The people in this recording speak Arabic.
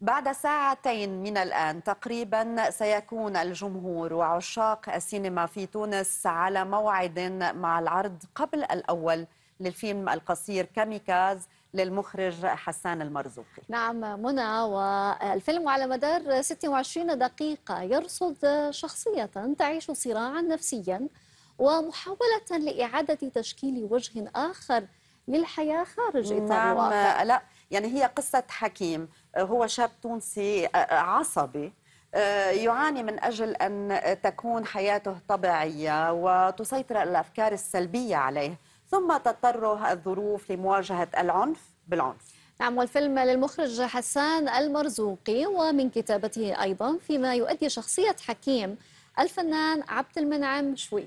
بعد ساعتين من الآن تقريبا سيكون الجمهور وعشاق السينما في تونس على موعد مع العرض قبل الأول للفيلم القصير كاميكاز للمخرج حسان المرزوقي نعم منى والفيلم على مدار 26 دقيقة يرصد شخصية تعيش صراعا نفسيا ومحاولة لإعادة تشكيل وجه آخر للحياة خارج إطار نعم لا يعني هي قصة حكيم آه، هو شاب تونسي آه، آه، عصبي يعاني من أجل أن تكون حياته طبيعية وتسيطر الأفكار السلبية عليه ثم تضطره الظروف لمواجهة العنف بالعنف نعم والفيلم للمخرج حسان المرزوقي ومن كتابته أيضا فيما يؤدي شخصية حكيم الفنان عبد المنعم شوي